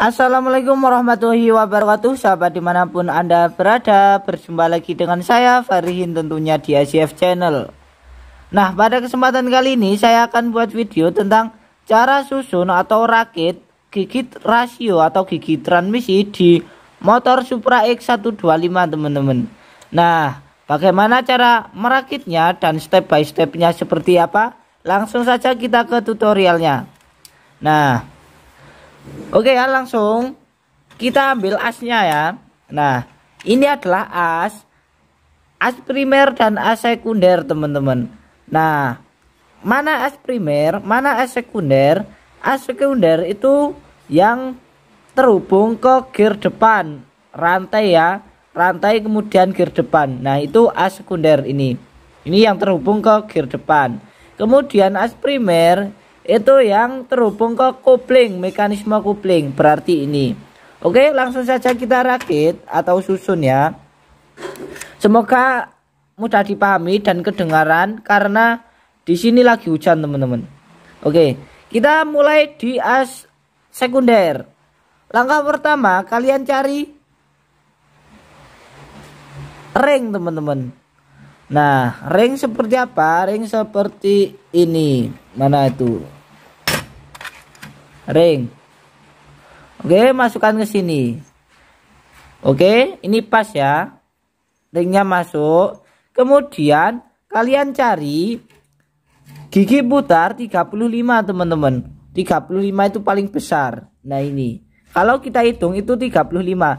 Assalamualaikum warahmatullahi wabarakatuh Sahabat dimanapun anda berada Berjumpa lagi dengan saya Farihin tentunya di ACF Channel Nah pada kesempatan kali ini Saya akan buat video tentang Cara susun atau rakit Gigit rasio atau gigi transmisi Di motor Supra X125 teman-teman Nah bagaimana cara merakitnya Dan step by stepnya seperti apa Langsung saja kita ke tutorialnya Nah Oke ya langsung kita ambil asnya ya. Nah ini adalah as as primer dan as sekunder teman-teman. Nah mana as primer, mana as sekunder? As sekunder itu yang terhubung ke gear depan rantai ya, rantai kemudian gear depan. Nah itu as sekunder ini. Ini yang terhubung ke gear depan. Kemudian as primer itu yang terhubung ke kopling mekanisme kopling berarti ini oke langsung saja kita rakit atau susun ya semoga mudah dipahami dan kedengaran karena di sini lagi hujan teman-teman oke kita mulai di as sekunder langkah pertama kalian cari ring teman-teman Nah, ring seperti apa? Ring seperti ini. Mana itu? Ring. Oke, masukkan ke sini. Oke, ini pas ya. Ringnya masuk. Kemudian kalian cari gigi putar 35, teman-teman. 35 itu paling besar. Nah, ini. Kalau kita hitung itu 35.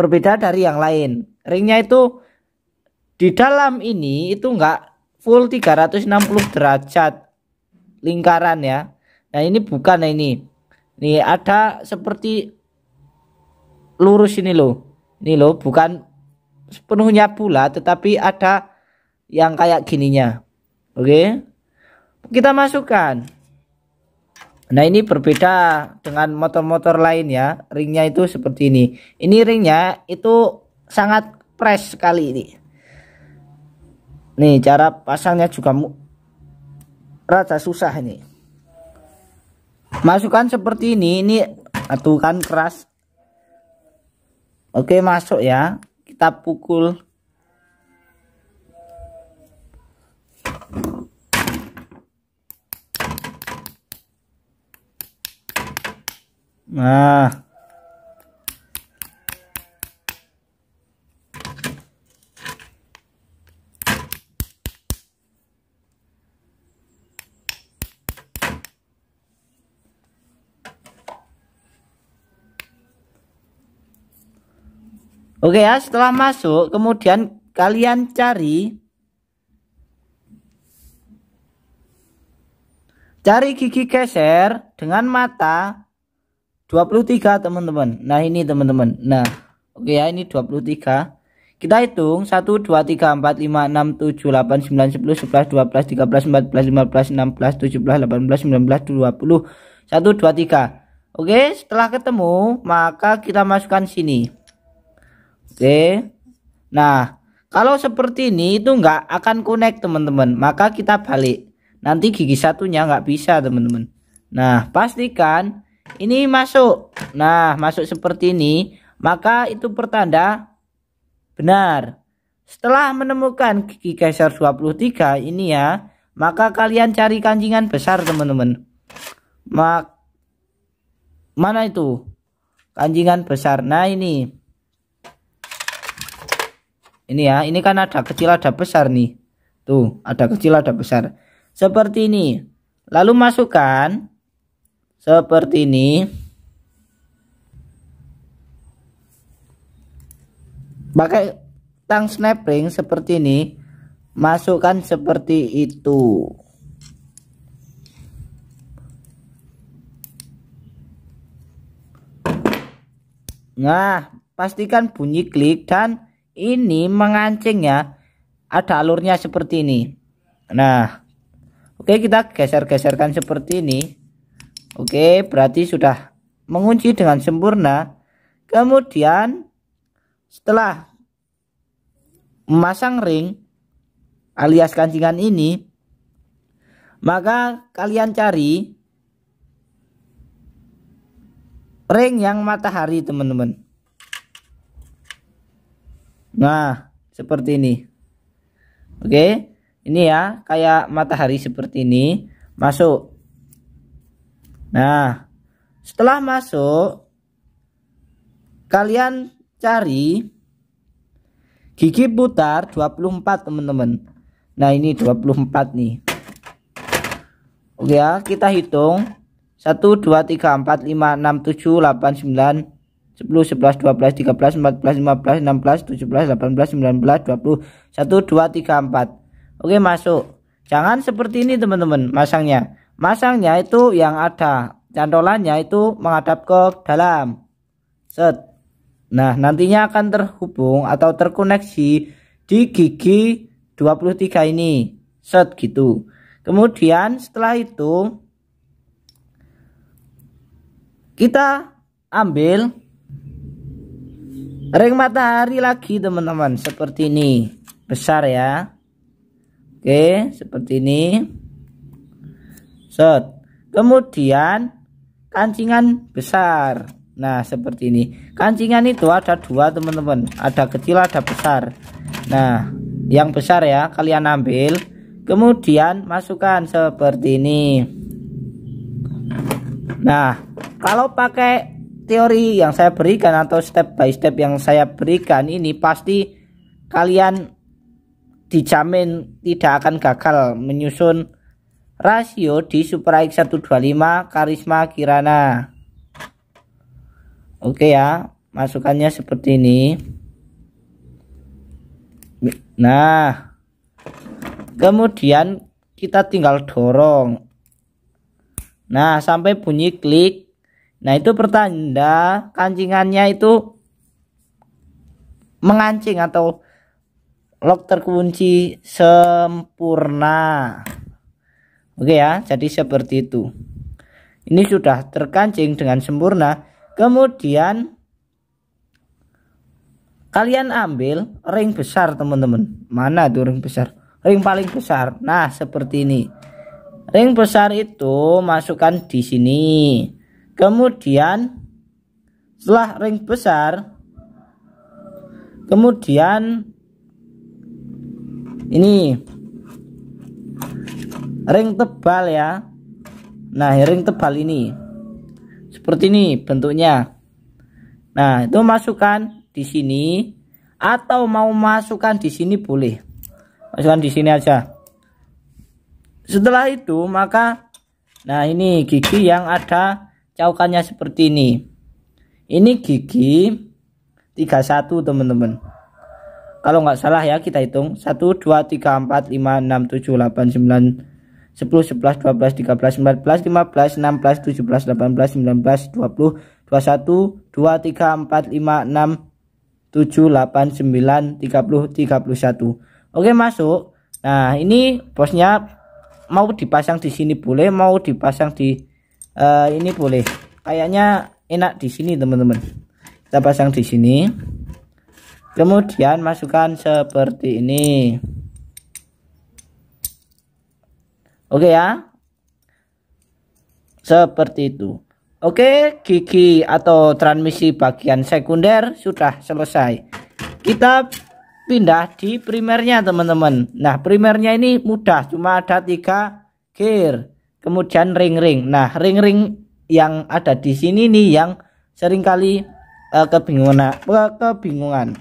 berbeda dari yang lain. Ringnya itu di dalam ini itu enggak full 360 derajat lingkaran ya. Nah, ini bukan nah ini. Ini ada seperti lurus ini loh. Ini loh, bukan sepenuhnya pula tetapi ada yang kayak gininya. Oke. Okay? Kita masukkan Nah ini berbeda dengan motor-motor lain ya Ringnya itu seperti ini Ini ringnya itu sangat fresh sekali ini Nih cara pasangnya juga rada susah ini Masukkan seperti ini Ini atukan keras Oke masuk ya Kita pukul Nah. Oke ya, setelah masuk kemudian kalian cari cari gigi geser dengan mata 23 teman-teman nah ini teman-teman nah oke okay ya ini 23 kita hitung 1 2 3 4 5 6 7 8 9 10 11 12 13 14 15 16 17 18 19 20 1 2 3 oke okay, setelah ketemu maka kita masukkan sini oke okay. nah kalau seperti ini itu enggak akan connect teman-teman maka kita balik nanti gigi satunya enggak bisa teman-teman nah pastikan ini masuk nah masuk seperti ini maka itu pertanda benar setelah menemukan gigi geser 23 ini ya maka kalian cari kancingan besar teman-teman mak mana itu kancingan besar nah ini ini ya ini kan ada kecil ada besar nih tuh ada kecil ada besar seperti ini lalu masukkan seperti ini pakai tang snap ring seperti ini masukkan seperti itu nah pastikan bunyi klik dan ini mengancing ya. ada alurnya seperti ini nah oke kita geser-geserkan seperti ini Oke, berarti sudah mengunci dengan sempurna. Kemudian setelah memasang ring alias kancingan ini, maka kalian cari ring yang matahari, teman-teman. Nah, seperti ini. Oke, ini ya, kayak matahari seperti ini. Masuk Nah, setelah masuk, kalian cari gigi putar 24 teman-teman. Nah, ini 24 nih. Oke ya, kita hitung. 1, 2, 3, 4, 5, 6, 7, 8, 9, 10, 11, 12, 13, 14, 15, 16, 17, 18, 19, 20, 1, 2, 3, 4. Oke, masuk. Jangan seperti ini teman-teman masangnya masangnya itu yang ada cantolannya itu menghadap ke dalam set nah nantinya akan terhubung atau terkoneksi di gigi 23 ini set gitu kemudian setelah itu kita ambil ring matahari lagi teman-teman seperti ini besar ya oke seperti ini set kemudian kancingan besar nah seperti ini kancingan itu ada dua teman-teman ada kecil ada besar nah yang besar ya kalian ambil kemudian masukkan seperti ini nah kalau pakai teori yang saya berikan atau step by step yang saya berikan ini pasti kalian dijamin tidak akan gagal menyusun rasio di Supra X125 Karisma Kirana oke ya masukannya seperti ini nah kemudian kita tinggal dorong nah sampai bunyi klik nah itu pertanda kancingannya itu mengancing atau lock terkunci sempurna Oke ya, jadi seperti itu. Ini sudah terkancing dengan sempurna. Kemudian kalian ambil ring besar teman-teman. Mana tuh ring besar? Ring paling besar. Nah, seperti ini. Ring besar itu masukkan di sini. Kemudian setelah ring besar kemudian ini ring tebal ya nah ring tebal ini seperti ini bentuknya nah itu masukkan di sini atau mau masukkan di sini boleh masukkan di sini aja setelah itu maka nah ini gigi yang ada caukannya seperti ini ini gigi 31 teman-teman kalau nggak salah ya kita hitung 1 2 3 4 5 6 7 8 9 10, 11, 12, 13, 14, 15, 16, 17, 18, 19, 20, 21, 23, 4, 5, 6, 7, 8, 9, 30, 31. Oke masuk. Nah ini bosnya mau dipasang di sini boleh, mau dipasang di uh, ini boleh. Kayaknya enak di sini teman-teman. Kita pasang di sini. Kemudian masukkan seperti ini. Oke okay ya. Seperti itu. Oke, okay, gigi atau transmisi bagian sekunder sudah selesai. Kita pindah di primernya teman-teman. Nah, primernya ini mudah, cuma ada tiga gear. Kemudian ring-ring. Nah, ring-ring yang ada di sini nih yang seringkali uh, kebingungan. Uh, kebingungan.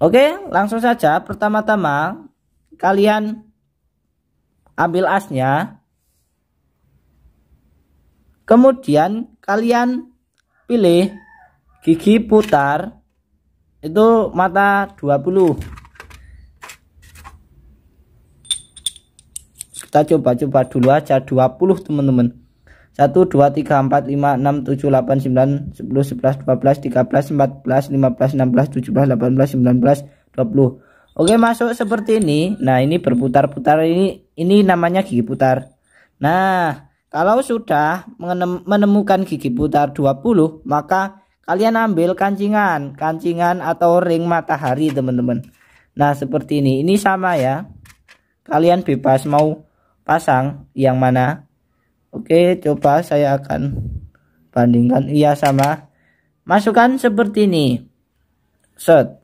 Oke, okay, langsung saja. Pertama-tama kalian ambil asnya. Kemudian kalian pilih gigi putar itu mata 20. Kita coba-coba dulu aja 20 teman-teman. 1 2 3 4 5 6 7 8 9 10 11 12 13 14 15 16 17 18 19 20. Oke masuk seperti ini. Nah ini berputar-putar ini ini namanya gigi putar. Nah kalau sudah menemukan gigi putar 20 maka kalian ambil kancingan, kancingan atau ring matahari teman-teman. Nah seperti ini. Ini sama ya. Kalian bebas mau pasang yang mana. Oke coba saya akan bandingkan. Iya sama. Masukkan seperti ini. Set.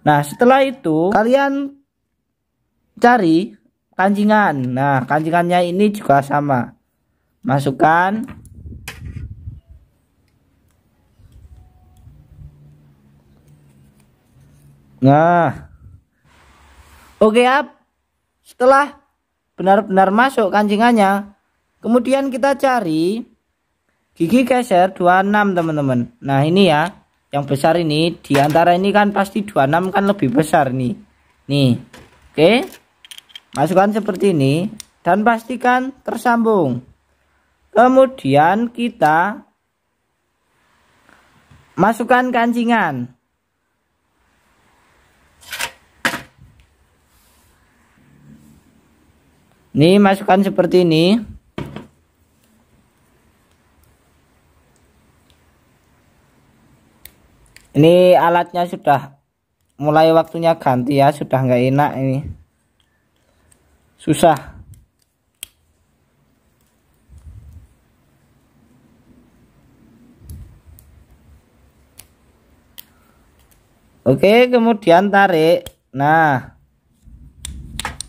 Nah, setelah itu kalian cari kancingan. Nah, kancingannya ini juga sama. Masukkan Nah. Oke, up. Setelah benar-benar masuk kancingannya, kemudian kita cari gigi geser 26, teman-teman. Nah, ini ya yang besar ini di antara ini kan pasti 26 kan lebih besar nih nih oke okay. masukkan seperti ini dan pastikan tersambung kemudian kita masukkan kancingan ini masukkan seperti ini ini alatnya sudah mulai waktunya ganti ya sudah enggak enak ini susah oke kemudian tarik nah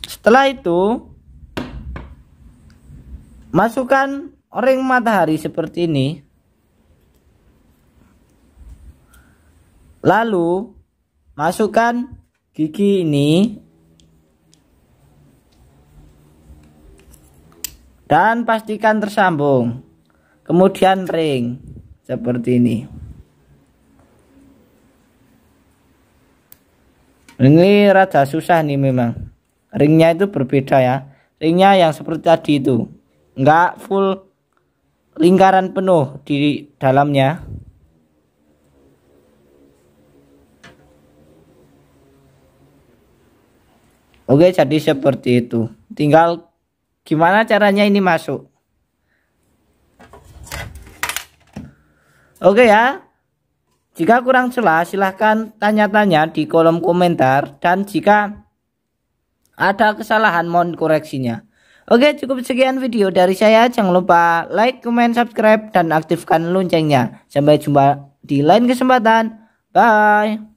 setelah itu masukkan ring matahari seperti ini Lalu masukkan gigi ini dan pastikan tersambung. Kemudian ring seperti ini. Ini rada susah nih memang. Ringnya itu berbeda ya. Ringnya yang seperti tadi itu. nggak full lingkaran penuh di dalamnya. Oke, jadi seperti itu. Tinggal gimana caranya ini masuk. Oke ya. Jika kurang jelas silahkan tanya-tanya di kolom komentar dan jika ada kesalahan mohon koreksinya. Oke cukup sekian video dari saya jangan lupa like, comment, subscribe dan aktifkan loncengnya. Sampai jumpa di lain kesempatan. Bye.